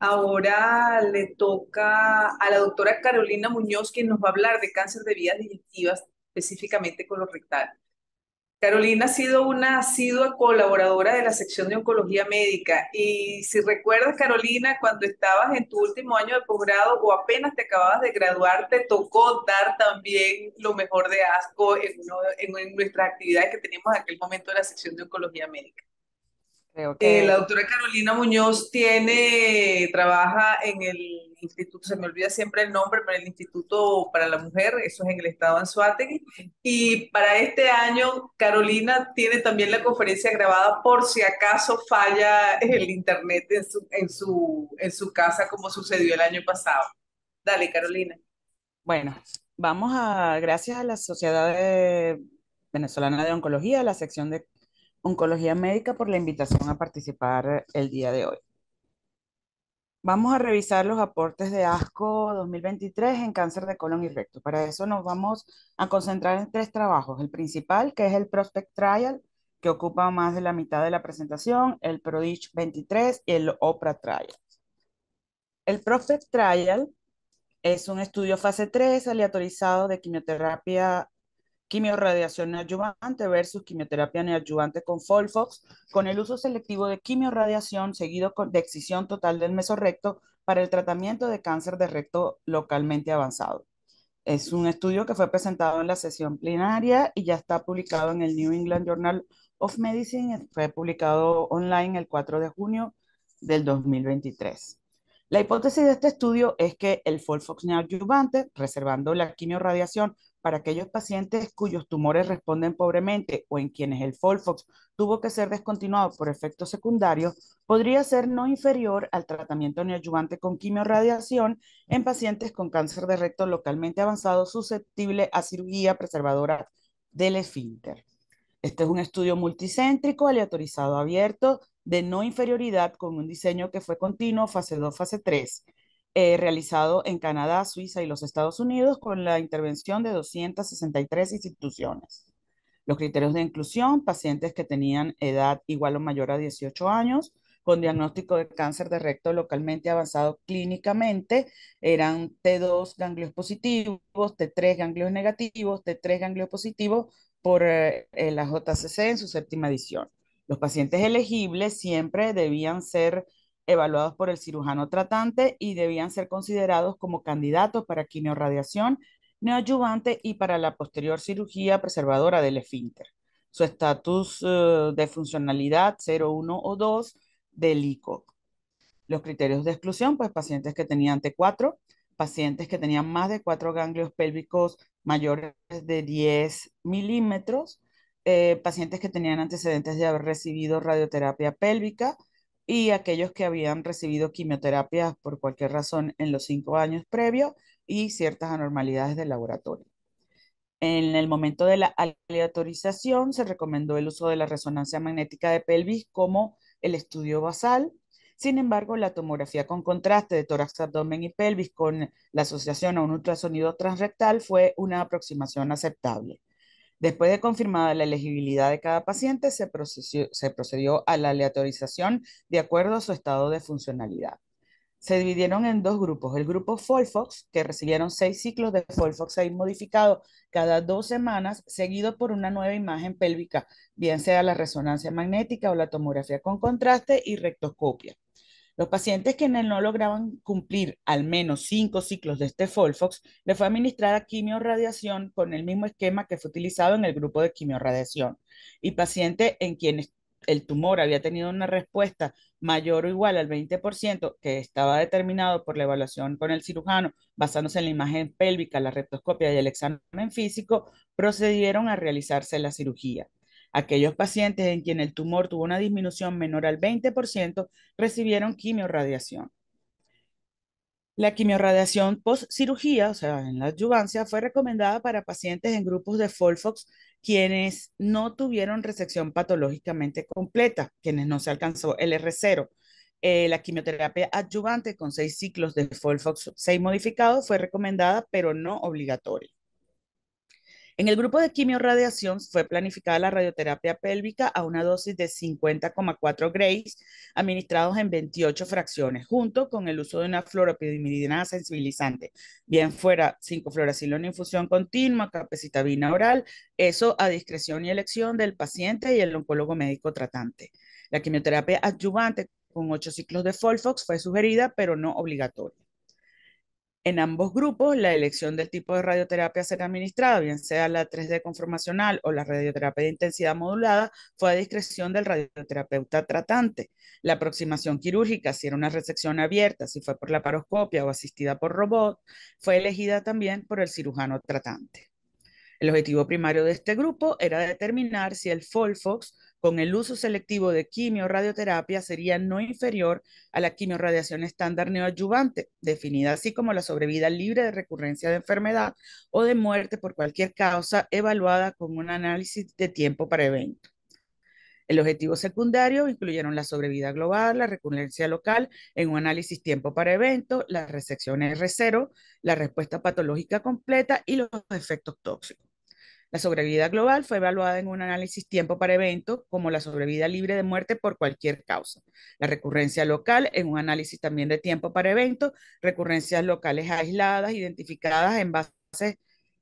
Ahora le toca a la doctora Carolina Muñoz, quien nos va a hablar de cáncer de vías digestivas, específicamente con rectales. Carolina ha sido una asidua colaboradora de la sección de oncología médica y si recuerdas, Carolina, cuando estabas en tu último año de posgrado o apenas te acababas de graduar, te tocó dar también lo mejor de ASCO en, uno, en, nuestras actividades que teníamos en aquel momento de la sección de oncología médica. Eh, la doctora Carolina Muñoz tiene, trabaja en el instituto, se me olvida siempre el nombre, pero el Instituto para la Mujer, eso es en el estado de Anzuategui. Y para este año, Carolina tiene también la conferencia grabada por si acaso falla el internet en su, en su, casa, como sucedió el año pasado. Dale, Carolina. Bueno, vamos a, gracias a la Sociedad Venezolana de Oncología, la sección de Oncología Médica por la invitación a participar el día de hoy. Vamos a revisar los aportes de ASCO 2023 en cáncer de colon y recto. Para eso nos vamos a concentrar en tres trabajos. El principal, que es el Prospect Trial, que ocupa más de la mitad de la presentación, el PRODIGE 23 y el OPRA Trial. El Prospect Trial es un estudio fase 3 aleatorizado de quimioterapia quimiorradiación neoadyuvante versus quimioterapia neoadyuvante con Folfox, con el uso selectivo de quimiorradiación seguido de excisión total del mesorrecto para el tratamiento de cáncer de recto localmente avanzado. Es un estudio que fue presentado en la sesión plenaria y ya está publicado en el New England Journal of Medicine, fue publicado online el 4 de junio del 2023. La hipótesis de este estudio es que el Folfox neoadyuvante, reservando la quimiorradiación para aquellos pacientes cuyos tumores responden pobremente o en quienes el Folfox tuvo que ser descontinuado por efectos secundarios, podría ser no inferior al tratamiento neoadyuvante con quimiorradiación en pacientes con cáncer de recto localmente avanzado susceptible a cirugía preservadora del esfínter. Este es un estudio multicéntrico, aleatorizado abierto, de no inferioridad con un diseño que fue continuo, fase 2, fase 3. Eh, realizado en Canadá, Suiza y los Estados Unidos con la intervención de 263 instituciones. Los criterios de inclusión, pacientes que tenían edad igual o mayor a 18 años, con diagnóstico de cáncer de recto localmente avanzado clínicamente, eran T2 ganglios positivos, T3 ganglios negativos, T3 ganglios positivos por eh, la JCC en su séptima edición. Los pacientes elegibles siempre debían ser evaluados por el cirujano tratante y debían ser considerados como candidatos para quimiorradiación neoadyuvante y para la posterior cirugía preservadora del esfínter. Su estatus eh, de funcionalidad 01 o 2 del ICO. Los criterios de exclusión, pues pacientes que tenían T4, pacientes que tenían más de cuatro ganglios pélvicos mayores de 10 milímetros, eh, pacientes que tenían antecedentes de haber recibido radioterapia pélvica, y aquellos que habían recibido quimioterapias por cualquier razón en los cinco años previos y ciertas anormalidades del laboratorio. En el momento de la aleatorización se recomendó el uso de la resonancia magnética de pelvis como el estudio basal. Sin embargo, la tomografía con contraste de tórax, abdomen y pelvis con la asociación a un ultrasonido transrectal fue una aproximación aceptable. Después de confirmada la elegibilidad de cada paciente, se procedió, a la aleatorización de acuerdo a su estado de funcionalidad se dividieron en dos grupos. El grupo Folfox, que recibieron seis ciclos de Folfox 6 modificado cada dos semanas, seguido por una nueva imagen pélvica, bien sea la resonancia magnética o la tomografía con contraste y rectoscopia. Los pacientes que no lograban cumplir al menos cinco ciclos de este Folfox, le fue administrada quimiorradiación con el mismo esquema que fue utilizado en el grupo de quimiorradiación. Y pacientes en quienes el tumor había tenido una respuesta mayor o igual al 20%, que estaba determinado por la evaluación con el cirujano, basándose en la imagen pélvica, la reptoscopia y el examen físico, procedieron a realizarse la cirugía. Aquellos pacientes en quien el tumor tuvo una disminución menor al 20% recibieron quimiorradiación. La quimiorradiación post-cirugía, o sea, en la adyuvancia, fue recomendada para pacientes en grupos de Folfox quienes no tuvieron resección patológicamente completa, quienes no se alcanzó el R0. Eh, la quimioterapia adyuvante con seis ciclos de Folfox 6 modificado fue recomendada, pero no obligatoria. En el grupo de quimiorradiación fue planificada la radioterapia pélvica a una dosis de 50,4 grays, administrados en 28 fracciones, junto con el uso de una fluoropidimidina sensibilizante, bien fuera 5-fluoracilo en infusión continua, capecitabina oral, eso a discreción y elección del paciente y el oncólogo médico tratante. La quimioterapia adyuvante con ocho ciclos de Folfox fue sugerida, pero no obligatoria. En ambos grupos, la elección del tipo de radioterapia a ser administrada, bien sea la 3D conformacional o la radioterapia de intensidad modulada, fue a discreción del radioterapeuta tratante. La aproximación quirúrgica, si era una resección abierta, si fue por la paroscopia o asistida por robot, fue elegida también por el cirujano tratante. El objetivo primario de este grupo era determinar si el Folfox con el uso selectivo de quimio-radioterapia sería no inferior a la quimiorradiación estándar neoadyuvante, definida así como la sobrevida libre de recurrencia de enfermedad o de muerte por cualquier causa evaluada con un análisis de tiempo para evento. El objetivo secundario incluyeron la sobrevida global, la recurrencia local en un análisis tiempo para evento, la resección R0, la respuesta patológica completa y los efectos tóxicos. La sobrevida global fue evaluada en un análisis tiempo para evento como la sobrevida libre de muerte por cualquier causa. La recurrencia local en un análisis también de tiempo para evento, recurrencias locales aisladas, identificadas en base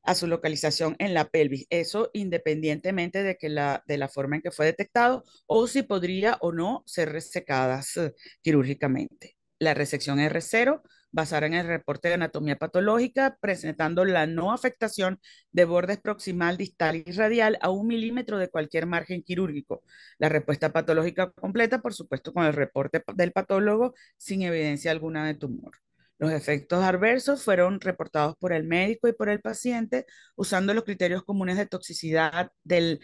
a su localización en la pelvis. Eso independientemente de, que la, de la forma en que fue detectado o si podría o no ser resecadas eh, quirúrgicamente. La resección R0 basada en el reporte de anatomía patológica, presentando la no afectación de bordes proximal, distal y radial a un milímetro de cualquier margen quirúrgico. La respuesta patológica completa, por supuesto, con el reporte del patólogo sin evidencia alguna de tumor. Los efectos adversos fueron reportados por el médico y por el paciente usando los criterios comunes de toxicidad del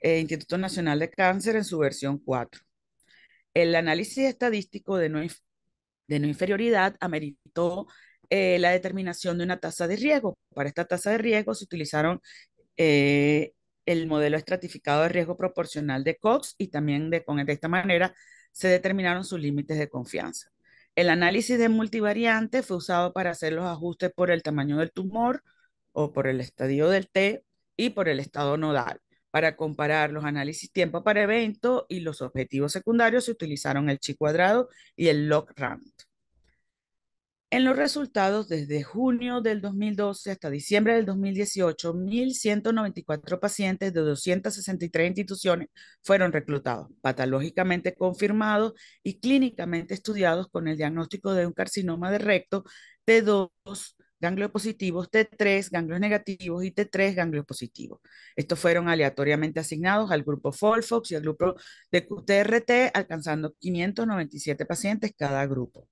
eh, Instituto Nacional de Cáncer en su versión 4. El análisis estadístico de no, de no inferioridad ameritó eh, la determinación de una tasa de riesgo. Para esta tasa de riesgo se utilizaron eh, el modelo estratificado de riesgo proporcional de Cox y también de, con, de esta manera se determinaron sus límites de confianza. El análisis de multivariante fue usado para hacer los ajustes por el tamaño del tumor o por el estadio del T y por el estado nodal para comparar los análisis tiempo para evento y los objetivos secundarios se utilizaron el chi cuadrado y el log round. En los resultados, desde junio del 2012 hasta diciembre del 2018, 1.194 pacientes de 263 instituciones fueron reclutados, patológicamente confirmados y clínicamente estudiados con el diagnóstico de un carcinoma de recto de 2 ganglios positivos, T3, ganglios negativos y T3, ganglios positivos. Estos fueron aleatoriamente asignados al grupo FOLFOX y al grupo de QTRT, alcanzando 597 pacientes cada grupo.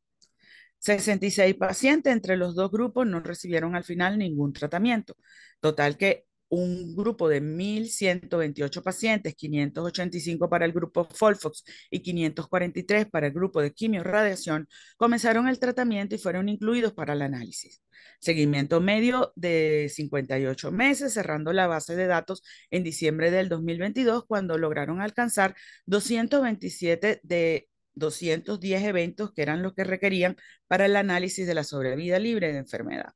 66 pacientes entre los dos grupos no recibieron al final ningún tratamiento. Total que un grupo de 1.128 pacientes, 585 para el grupo Folfox y 543 para el grupo de quimio-radiación, comenzaron el tratamiento y fueron incluidos para el análisis. Seguimiento medio de 58 meses, cerrando la base de datos en diciembre del 2022, cuando lograron alcanzar 227 de 210 eventos que eran los que requerían para el análisis de la sobrevida libre de enfermedad.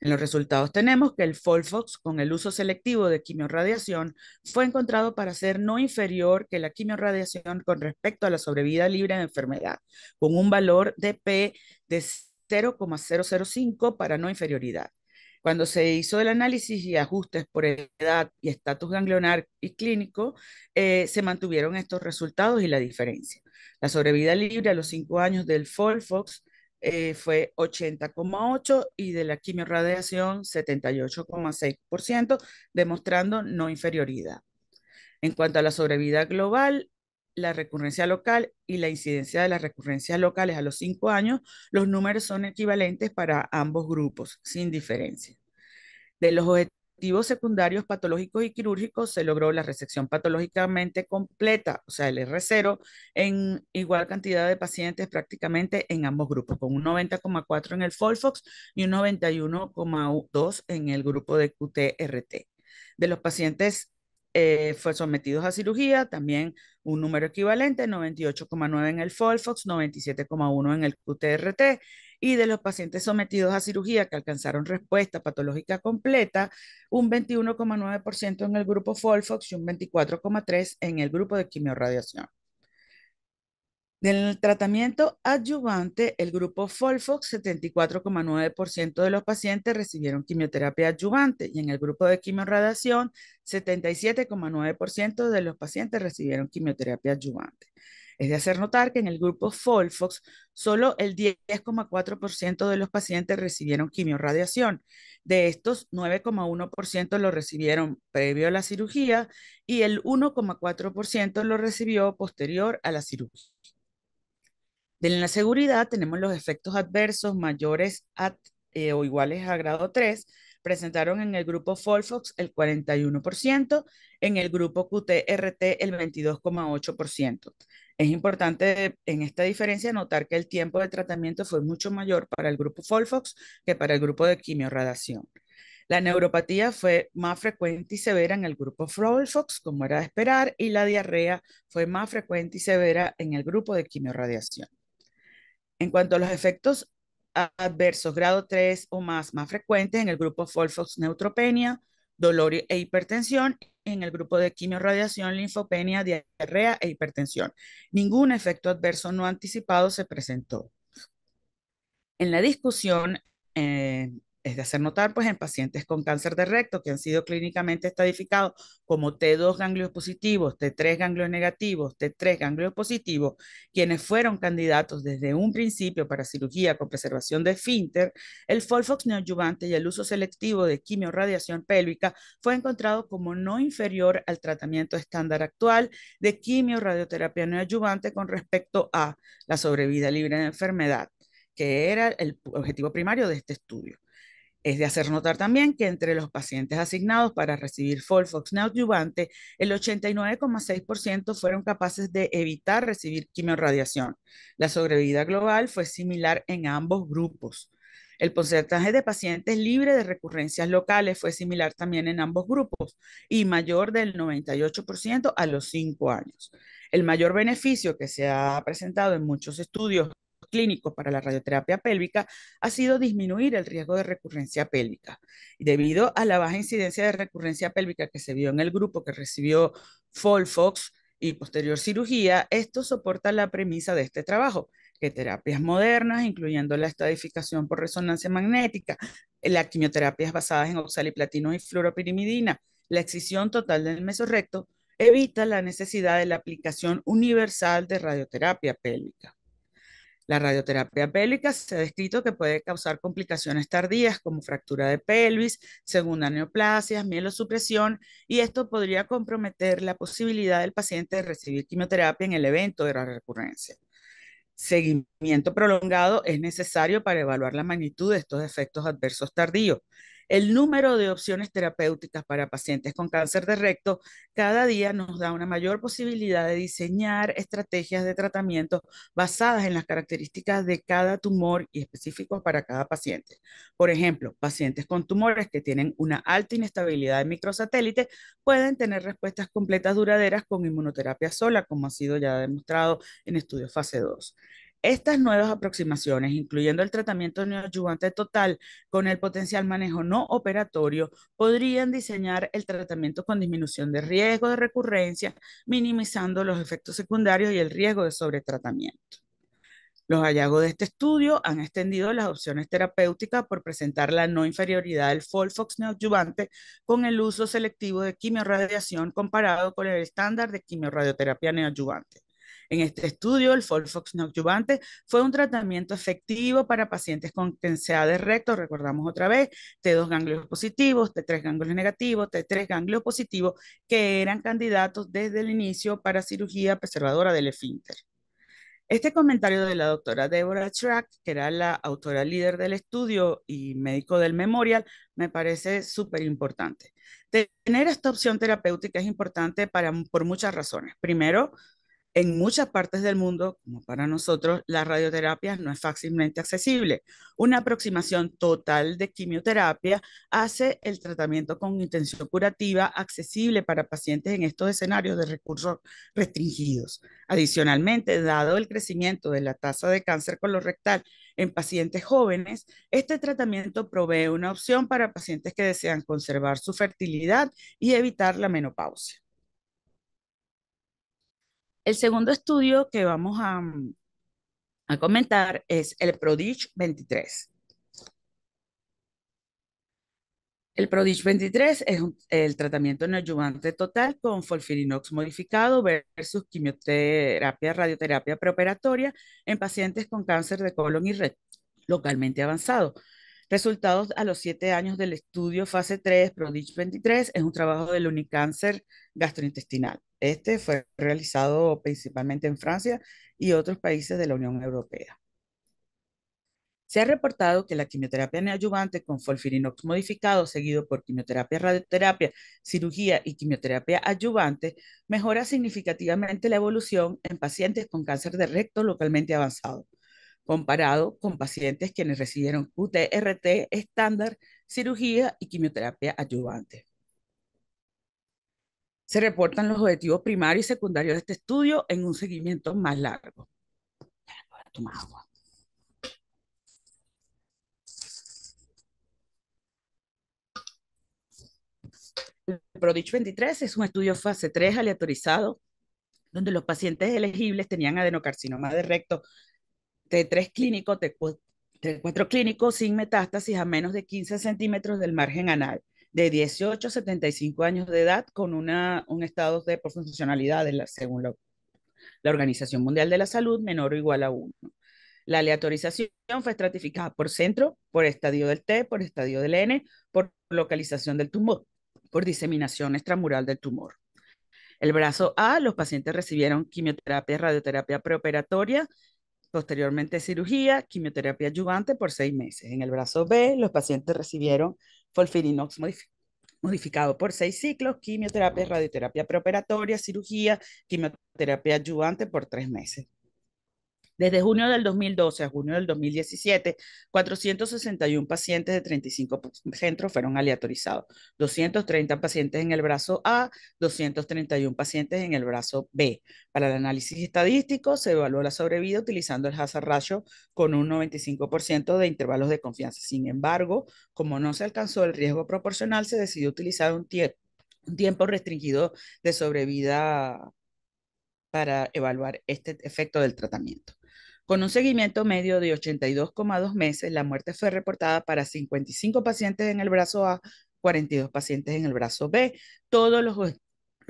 En los resultados tenemos que el Folfox, con el uso selectivo de quimiorradiación, fue encontrado para ser no inferior que la quimiorradiación con respecto a la sobrevida libre de enfermedad, con un valor de P de 0,005 para no inferioridad. Cuando se hizo el análisis y ajustes por edad y estatus ganglionar y clínico, eh, se mantuvieron estos resultados y la diferencia. La sobrevida libre a los 5 años del Folfox eh, fue 80,8% y de la quimiorradiación 78,6%, demostrando no inferioridad. En cuanto a la sobrevida global, la recurrencia local y la incidencia de las recurrencias locales a los 5 años, los números son equivalentes para ambos grupos, sin diferencia. De los objetivos secundarios patológicos y quirúrgicos, se logró la resección patológicamente completa, o sea, el R0, en igual cantidad de pacientes prácticamente en ambos grupos, con un 90,4 en el Folfox y un 91,2 en el grupo de QTRT. De los pacientes eh, fue sometidos a cirugía, también un número equivalente, 98,9 en el Folfox, 97,1 en el QTRT, y de los pacientes sometidos a cirugía que alcanzaron respuesta patológica completa, un 21,9% en el grupo Folfox y un 24,3% en el grupo de quimiorradiación. Del tratamiento adyuvante, el grupo Folfox, 74,9% de los pacientes recibieron quimioterapia adyuvante y en el grupo de quimiorradiación, 77,9% de los pacientes recibieron quimioterapia adyuvante. Es de hacer notar que en el grupo Folfox solo el 10,4% de los pacientes recibieron quimiorradiación. De estos, 9,1% lo recibieron previo a la cirugía y el 1,4% lo recibió posterior a la cirugía. De la seguridad tenemos los efectos adversos mayores eh, o iguales a grado 3, presentaron en el grupo Folfox el 41%, en el grupo QTRT el 22,8%. Es importante en esta diferencia notar que el tiempo de tratamiento fue mucho mayor para el grupo Folfox que para el grupo de quimiorradiación. La neuropatía fue más frecuente y severa en el grupo Folfox, como era de esperar, y la diarrea fue más frecuente y severa en el grupo de quimiorradiación. En cuanto a los efectos adversos grado 3 o más más frecuentes en el grupo Folfox neutropenia, dolor e hipertensión en el grupo de quimiorradiación, linfopenia, diarrea e hipertensión. Ningún efecto adverso no anticipado se presentó. En la discusión eh, es de hacer notar pues, en pacientes con cáncer de recto que han sido clínicamente estadificados como T2 ganglios positivos, T3 ganglios negativos, T3 ganglios positivos, quienes fueron candidatos desde un principio para cirugía con preservación de finter, el Folfox neoadyuvante y el uso selectivo de quimiorradiación pélvica fue encontrado como no inferior al tratamiento estándar actual de quimioradioterapia neoadyuvante con respecto a la sobrevida libre de enfermedad, que era el objetivo primario de este estudio. Es de hacer notar también que entre los pacientes asignados para recibir Folfox neoadyuvante, el 89,6% fueron capaces de evitar recibir quimiorradiación. La sobrevida global fue similar en ambos grupos. El porcentaje de pacientes libres de recurrencias locales fue similar también en ambos grupos y mayor del 98% a los 5 años. El mayor beneficio que se ha presentado en muchos estudios clínico para la radioterapia pélvica ha sido disminuir el riesgo de recurrencia pélvica. Debido a la baja incidencia de recurrencia pélvica que se vio en el grupo que recibió Folfox y posterior cirugía, esto soporta la premisa de este trabajo, que terapias modernas, incluyendo la estadificación por resonancia magnética, las quimioterapias basadas en oxaliplatino y fluoropirimidina, la excisión total del mesorrecto, evita la necesidad de la aplicación universal de radioterapia pélvica. La radioterapia pélvica se ha descrito que puede causar complicaciones tardías como fractura de pelvis, segunda neoplasias, mielosupresión y esto podría comprometer la posibilidad del paciente de recibir quimioterapia en el evento de la recurrencia. Seguimiento prolongado es necesario para evaluar la magnitud de estos efectos adversos tardíos. El número de opciones terapéuticas para pacientes con cáncer de recto cada día nos da una mayor posibilidad de diseñar estrategias de tratamiento basadas en las características de cada tumor y específicos para cada paciente. Por ejemplo, pacientes con tumores que tienen una alta inestabilidad de microsatélite pueden tener respuestas completas duraderas con inmunoterapia sola, como ha sido ya demostrado en estudios fase 2. Estas nuevas aproximaciones, incluyendo el tratamiento neoadyuvante total con el potencial manejo no operatorio, podrían diseñar el tratamiento con disminución de riesgo de recurrencia, minimizando los efectos secundarios y el riesgo de sobretratamiento. Los hallazgos de este estudio han extendido las opciones terapéuticas por presentar la no inferioridad del Folfox neoadyuvante con el uso selectivo de quimiorradiación comparado con el estándar de quimiorradioterapia neoadyuvante. En este estudio, el Folfox noctubante fue un tratamiento efectivo para pacientes con tensidad de recto, recordamos otra vez, T2 ganglios positivos, T3 ganglios negativos, T3 ganglios positivos, que eran candidatos desde el inicio para cirugía preservadora del esfínter. Este comentario de la doctora Deborah Track, que era la autora líder del estudio y médico del memorial, me parece súper importante. Tener esta opción terapéutica es importante para, por muchas razones. Primero, en muchas partes del mundo, como para nosotros, la radioterapia no es fácilmente accesible. Una aproximación total de quimioterapia hace el tratamiento con intención curativa accesible para pacientes en estos escenarios de recursos restringidos. Adicionalmente, dado el crecimiento de la tasa de cáncer colorectal en pacientes jóvenes, este tratamiento provee una opción para pacientes que desean conservar su fertilidad y evitar la menopausia. El segundo estudio que vamos a, mm, comentar es el prodig 23. El prodig 23 es el tratamiento neoadyuvante total con folfirinox modificado versus quimioterapia, radioterapia preoperatoria en pacientes con cáncer de colon y red localmente avanzado Resultados a los siete años del estudio fase 3, prodigy 23, es un trabajo del Unicáncer gastrointestinal. Este fue realizado principalmente en Francia y otros países de la Unión Europea. Se ha reportado que la quimioterapia neoadyuvante con folfirinox modificado, seguido por quimioterapia, radioterapia, cirugía y quimioterapia adyuvante, mejora significativamente la evolución en pacientes con cáncer de recto localmente avanzado comparado con pacientes quienes recibieron UTRT estándar, cirugía y quimioterapia ayudante. Se reportan los objetivos primarios y secundarios de este estudio en un seguimiento más largo. El PRODICH 23 es un estudio fase 3 aleatorizado donde los pacientes elegibles tenían adenocarcinoma de recto T3 clínico, T4 clínico sin metástasis a menos de 15 centímetros del margen anal, de 18 a 75 años de edad, con una, un estado de profesionalidad de la, según la, la Organización Mundial de la Salud, menor o igual a 1. La aleatorización fue estratificada por centro, por estadio del T, por estadio del N, por localización del tumor, por diseminación extramural del tumor. El brazo A, los pacientes recibieron quimioterapia, radioterapia preoperatoria Posteriormente cirugía, quimioterapia adyuvante por seis meses. En el brazo B, los pacientes recibieron folfirinox modificado por seis ciclos, quimioterapia, radioterapia preoperatoria, cirugía, quimioterapia ayudante por tres meses. Desde junio del 2012 a junio del 2017, 461 pacientes de 35 centros fueron aleatorizados, 230 pacientes en el brazo A, 231 pacientes en el brazo B. Para el análisis estadístico se evaluó la sobrevida utilizando el hazard ratio con un 95% de intervalos de confianza. Sin embargo, como no se alcanzó el riesgo proporcional, se decidió utilizar un, un tiempo restringido de sobrevida para evaluar este efecto del tratamiento. Con un seguimiento medio de 82,2 meses, la muerte fue reportada para 55 pacientes en el brazo A, 42 pacientes en el brazo B. Todos los, los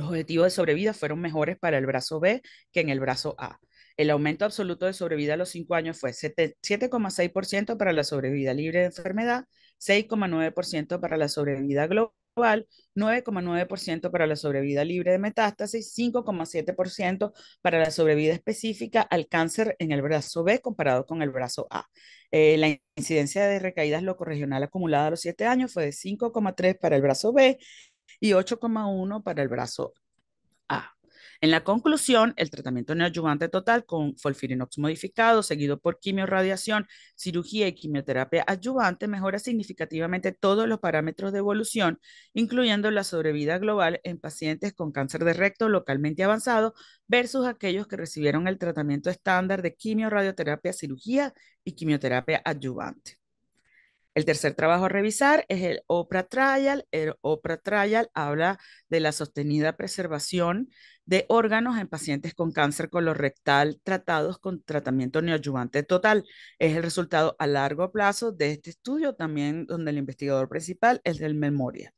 objetivos de sobrevida fueron mejores para el brazo B que en el brazo A. El aumento absoluto de sobrevida a los 5 años fue 7,6% para la sobrevida libre de enfermedad, 6,9% para la sobrevida global, 9,9% para la sobrevida libre de metástasis, 5,7% para la sobrevida específica al cáncer en el brazo B comparado con el brazo A. Eh, la incidencia de recaídas locoregional acumulada a los 7 años fue de 5,3 para el brazo B y 8,1 para el brazo en la conclusión, el tratamiento neoadyuvante total con folfirinox modificado, seguido por quimiorradiación, cirugía y quimioterapia adyuvante, mejora significativamente todos los parámetros de evolución, incluyendo la sobrevida global en pacientes con cáncer de recto localmente avanzado versus aquellos que recibieron el tratamiento estándar de quimiorradioterapia, cirugía y quimioterapia adyuvante. El tercer trabajo a revisar es el OPRA Trial. El OPRA Trial habla de la sostenida preservación de órganos en pacientes con cáncer colorectal tratados con tratamiento neoadyuvante total. Es el resultado a largo plazo de este estudio también donde el investigador principal es del Memoria.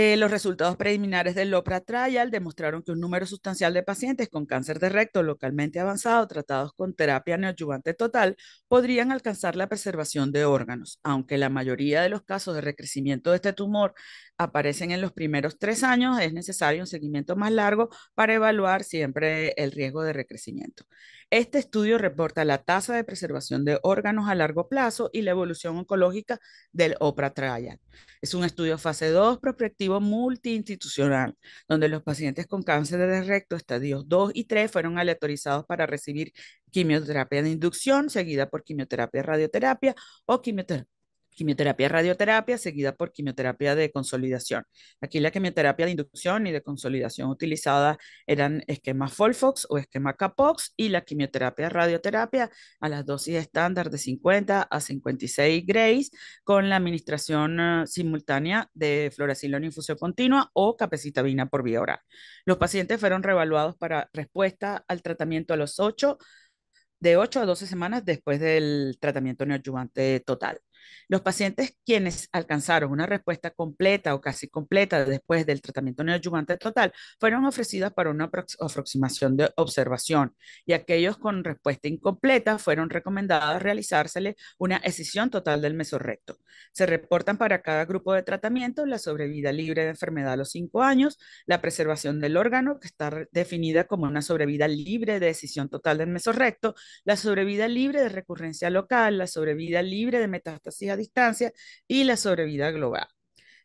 Eh, los resultados preliminares del LOPRA Trial demostraron que un número sustancial de pacientes con cáncer de recto localmente avanzado tratados con terapia neoadyuvante total podrían alcanzar la preservación de órganos, aunque la mayoría de los casos de recrecimiento de este tumor aparecen en los primeros tres años, es necesario un seguimiento más largo para evaluar siempre el riesgo de recrecimiento. Este estudio reporta la tasa de preservación de órganos a largo plazo y la evolución oncológica del OPRA Trial. Es un estudio fase 2 prospectivo multiinstitucional, donde los pacientes con cáncer de recto estadios 2 y 3 fueron aleatorizados para recibir quimioterapia de inducción, seguida por quimioterapia radioterapia o quimioterapia quimioterapia radioterapia seguida por quimioterapia de consolidación. Aquí la quimioterapia de inducción y de consolidación utilizada eran esquema Folfox o esquema Capox y la quimioterapia radioterapia a las dosis estándar de 50 a 56 grays con la administración eh, simultánea de fluoracilona infusión continua o capecitabina por vía oral. Los pacientes fueron reevaluados para respuesta al tratamiento a los 8 de 8 a 12 semanas después del tratamiento neoadyuvante total. Los pacientes quienes alcanzaron una respuesta completa o casi completa después del tratamiento neoadyuvante total fueron ofrecidos para una aproximación de observación y aquellos con respuesta incompleta fueron recomendados realizársele una escisión total del mesorrecto. Se reportan para cada grupo de tratamiento la sobrevida libre de enfermedad a los 5 años, la preservación del órgano, que está definida como una sobrevida libre de escisión total del mesorrecto, la sobrevida libre de recurrencia local, la sobrevida libre de metástasis a distancia y la sobrevida global.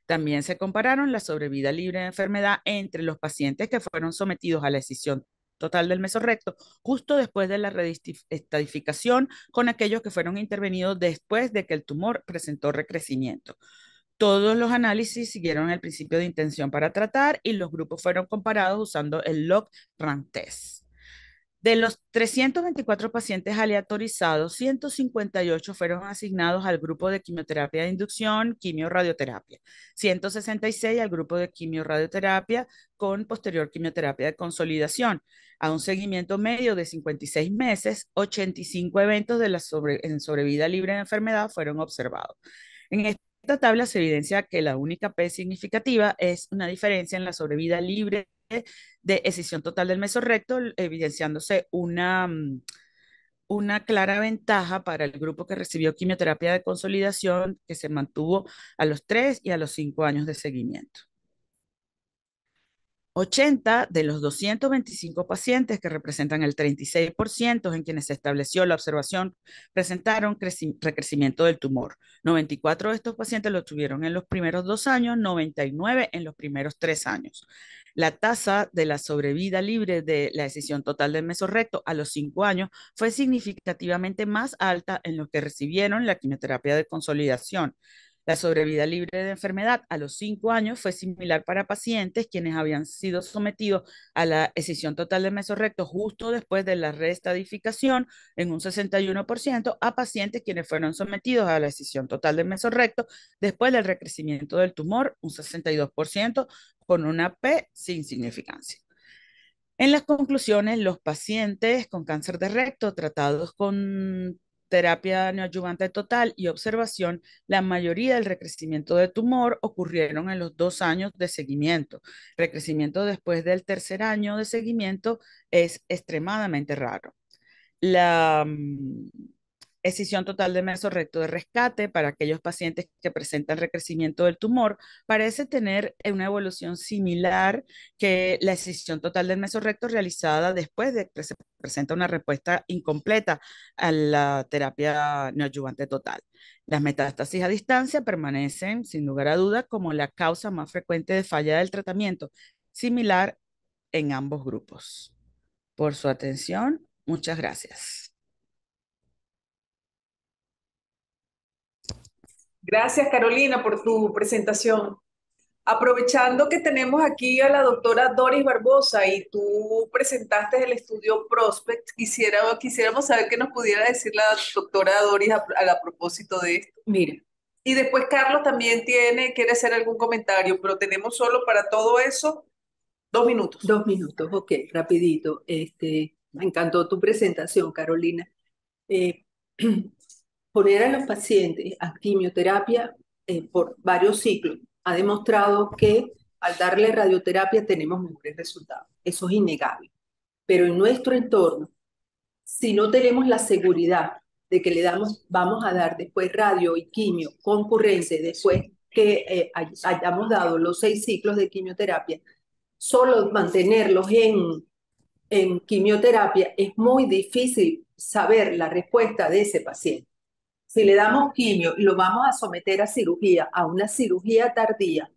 También se compararon la sobrevida libre de enfermedad entre los pacientes que fueron sometidos a la escisión total del mesorrecto justo después de la estadificación con aquellos que fueron intervenidos después de que el tumor presentó recrecimiento. Todos los análisis siguieron el principio de intención para tratar y los grupos fueron comparados usando el log rank test. De los 324 pacientes aleatorizados, 158 fueron asignados al grupo de quimioterapia de inducción, quimio-radioterapia. 166 al grupo de quimio-radioterapia con posterior quimioterapia de consolidación, a un seguimiento medio de 56 meses, 85 eventos de la sobrevida libre de enfermedad fueron observados. En esta tabla se evidencia que la única P significativa es una diferencia en la sobrevida libre de escisión total del mesorrecto, evidenciándose una, mm, una clara ventaja para el grupo que recibió quimioterapia de consolidación que se mantuvo a los 3 y a los 5 años de seguimiento. 80 de los 225 pacientes que representan el 36% en quienes se estableció la observación presentaron recrecimiento del tumor. 94 de estos pacientes lo tuvieron en los primeros dos años, 99 en los primeros tres años. La tasa de la sobrevida libre de la decisión total del mesorrecto a los cinco años fue significativamente más alta en los que recibieron la quimioterapia de consolidación, la sobrevida libre de enfermedad a los cinco años fue similar para pacientes quienes habían sido sometidos a la escisión total del mesorrecto justo después de la reestadificación en un 61% a pacientes quienes fueron sometidos a la escisión total del mesorrecto después del recrecimiento del tumor, un 62% con una P sin significancia. En las conclusiones, los pacientes con cáncer de recto tratados con terapia neoayuvante total y observación, la mayoría del recrecimiento de tumor ocurrieron en los dos años de seguimiento. Recrecimiento después del tercer año de seguimiento es extremadamente raro. La, mm, Escisión total de recto de rescate para aquellos pacientes que presentan recrecimiento del tumor parece tener una evolución similar que la escisión total del recto realizada después de que se presenta una respuesta incompleta a la terapia neoadyuvante total. Las metástasis a distancia permanecen, sin lugar a duda, como la causa más frecuente de falla del tratamiento, similar en ambos grupos. Por su atención, muchas gracias. Gracias, Carolina, por tu presentación. Aprovechando que tenemos aquí a la doctora Doris Barbosa y tú presentaste el estudio Prospect, quisiera, quisiéramos saber qué nos pudiera decir la doctora Doris a, propósito de esto. Mira. Y después Carlos también tiene, quiere hacer algún comentario, pero tenemos solo para todo eso dos minutos. Dos minutos, ok, rapidito. Este, me encantó tu presentación, Carolina. Eh, Poner a los pacientes a quimioterapia eh, por varios ciclos ha demostrado que al darle radioterapia tenemos mejores resultados. Eso es innegable. Pero en nuestro entorno, si no tenemos la seguridad de que le vamos a dar después radio y quimio concurrencia después que eh, hayamos dado los seis ciclos de quimioterapia, solo mantenerlos en quimioterapia es muy difícil saber la respuesta de ese paciente si le damos quimio y lo vamos a someter a cirugía, a una cirugía tardía,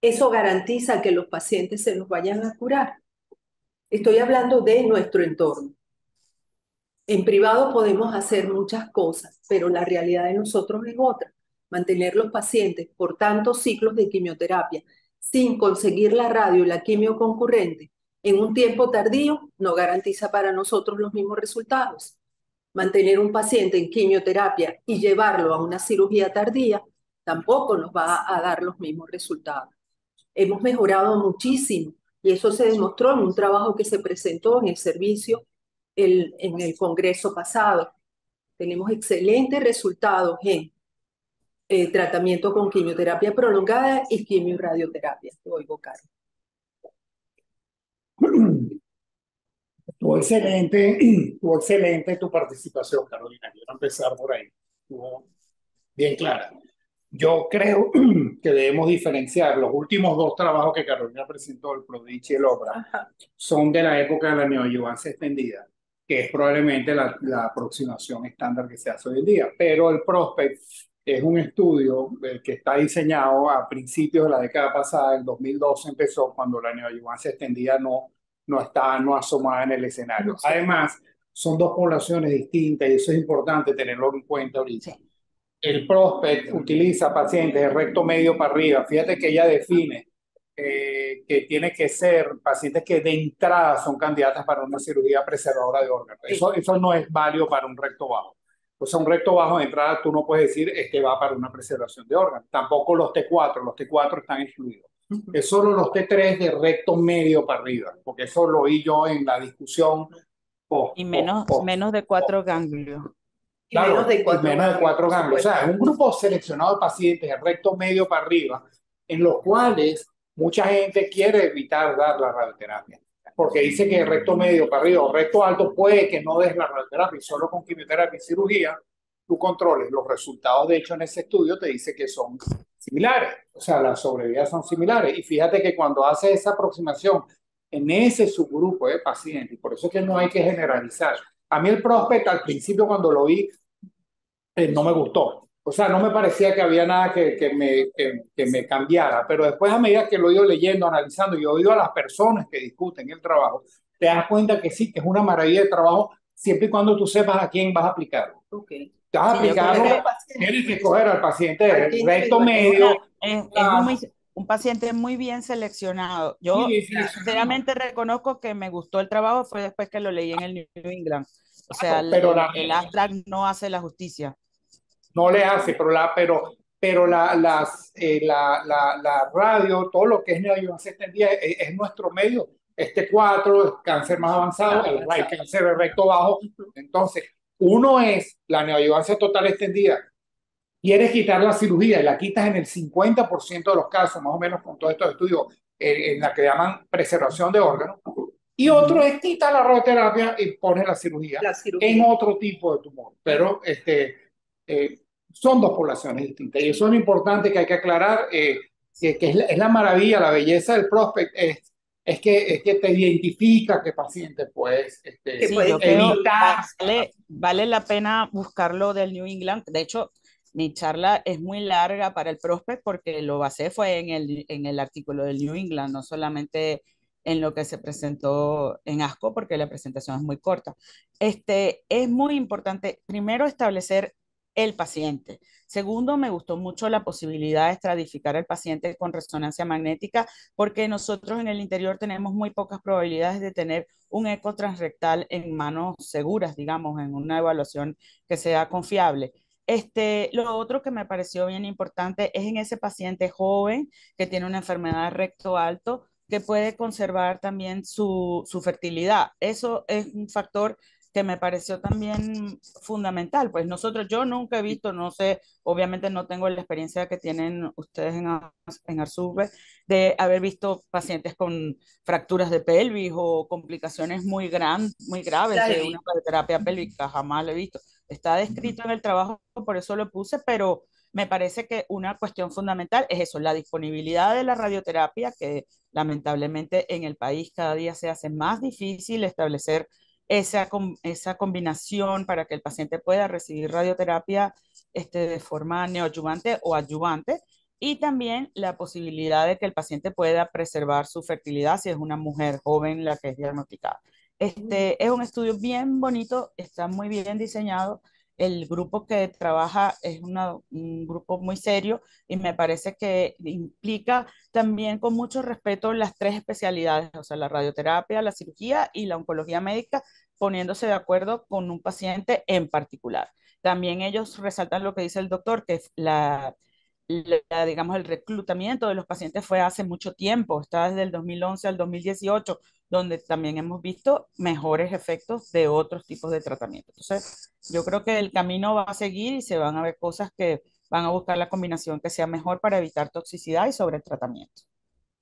eso garantiza que los pacientes se nos vayan a curar. Estoy hablando de nuestro entorno. En privado podemos hacer muchas cosas, pero la realidad de nosotros es otra. Mantener los pacientes por tantos ciclos de quimioterapia sin conseguir la radio y la quimio concurrente en un tiempo tardío no garantiza para nosotros los mismos resultados. Mantener un paciente en quimioterapia y llevarlo a una cirugía tardía tampoco nos va a dar los mismos resultados. Hemos mejorado muchísimo y eso se demostró en un trabajo que se presentó en el servicio el, en el Congreso pasado. Tenemos excelentes resultados en eh, tratamiento con quimioterapia prolongada y quimioradioterapia. Te oigo, Carlos. Estuvo excelente, tu excelente tu participación, Carolina. Quiero empezar por ahí. bien clara. Yo creo que debemos diferenciar los últimos dos trabajos que Carolina presentó, el Prodigy y el Obra, son de la época de la neoayuvancia extendida, que es probablemente la, la, aproximación estándar que se hace hoy en día. Pero el Prospect es un estudio eh, que está diseñado a principios de la década pasada, en 2012 empezó cuando la neoayuvancia extendida no no está, no asomada en el escenario. Además, son dos poblaciones distintas y eso es importante tenerlo en cuenta ahorita. El prospect utiliza pacientes de recto medio para arriba. Fíjate que ella define eh, que tiene que ser pacientes que de entrada son candidatas para una cirugía preservadora de órganos. Eso, eso no es válido para un recto bajo. O sea, un recto bajo de entrada tú no puedes decir que este va para una preservación de órganos. Tampoco los T4, los T4 están incluidos es solo los T3 de recto medio para arriba, porque eso lo oí yo en la discusión. y menos, menos de cuatro ganglios. menos de cuatro, ganglios. O sea, es un grupo seleccionado de pacientes de recto medio para arriba, en los cuales mucha gente quiere evitar dar la radioterapia. Porque dice que el recto medio para arriba o recto alto puede que no des la radioterapia solo con quimioterapia y cirugía tú controles. Los resultados, de hecho, en ese estudio te dice que son similares, o sea, las sobrevidas son similares. Y fíjate que cuando hace esa aproximación en ese subgrupo de pacientes, por eso es que no hay que generalizar. A mí el prospecto al principio cuando lo vi eh, no me gustó, o sea, no me parecía que había nada que, que, me, que, me cambiara, pero después a medida que lo he ido leyendo, analizando y he oído a las personas que discuten el trabajo, te das cuenta que sí, que es una maravilla de trabajo siempre y cuando tú sepas a quién vas a aplicarlo. Okay. Ah, Estás aplicando, tienes que coger al paciente recto medio. Es, ah. un, paciente muy bien seleccionado. Yo sinceramente reconozco que me gustó el trabajo, fue después que lo leí en el New England. O sea, ah, el, abstract no hace la justicia. No le hace, pero la, pero, pero la, las, eh, la, la, la, radio, todo lo que es neoadyuvancia extendida eh, es, es, nuestro medio. Este 4, cáncer más avanzado, el, el cáncer recto bajo. Entonces, uno es la neoadyuvancia total extendida. Quieres quitar la cirugía y la quitas en el 50% de los casos, más o menos con todos estos estudios, eh, en, la que llaman preservación de órganos. Y otro es quita la radioterapia y pones la cirugía, en otro tipo de tumor. Pero este, eh, son dos poblaciones distintas y eso es lo importante que hay que aclarar, eh, que, es, la, maravilla, la belleza del prospect, es que, es que te identifica qué paciente puedes este, evitar. Vale, la pena buscarlo del New England. De hecho, mi charla es muy larga para el prospect porque lo basé fue en el, en el artículo del New England, no solamente en lo que se presentó en ASCO porque la presentación es muy corta. Este, es muy importante primero establecer el paciente. Segundo, me gustó mucho la posibilidad de estratificar al paciente con resonancia magnética, porque nosotros en el interior tenemos muy pocas probabilidades de tener un eco transrectal en manos seguras, digamos, en una evaluación que sea confiable. Este, lo otro que me pareció bien importante es en ese paciente joven que tiene una enfermedad recto alto, que puede conservar también su, su fertilidad. Eso es un factor que me pareció también fundamental. Pues nosotros, yo nunca he visto, no sé, obviamente no tengo la experiencia que tienen ustedes en, en Arsube, de haber visto pacientes con fracturas de pelvis o complicaciones muy, grandes, muy graves de una terapia pélvica, jamás lo he visto. Está descrito en el trabajo, por eso lo puse, pero me parece que una cuestión fundamental es eso, la disponibilidad de la radioterapia, que lamentablemente en el país cada día se hace más difícil establecer esa, esa combinación para que el paciente pueda recibir radioterapia este, de forma neoadyuvante o adyuvante y también la posibilidad de que el paciente pueda preservar su fertilidad si es una mujer joven la que es diagnosticada. Este es un estudio bien bonito, está muy bien diseñado el grupo que trabaja es un grupo muy serio y me parece que implica también con mucho respeto las tres especialidades, o sea, la radioterapia, la cirugía y la oncología médica, poniéndose de acuerdo con un paciente en particular. También ellos resaltan lo que dice el doctor, que la, digamos, el reclutamiento de los pacientes fue hace mucho tiempo, está desde el 2011 al 2018, donde también hemos visto mejores efectos de otros tipos de tratamiento. Entonces, yo creo que el camino va a seguir y se van a ver cosas que van a buscar la combinación que sea mejor para evitar toxicidad y sobre tratamiento.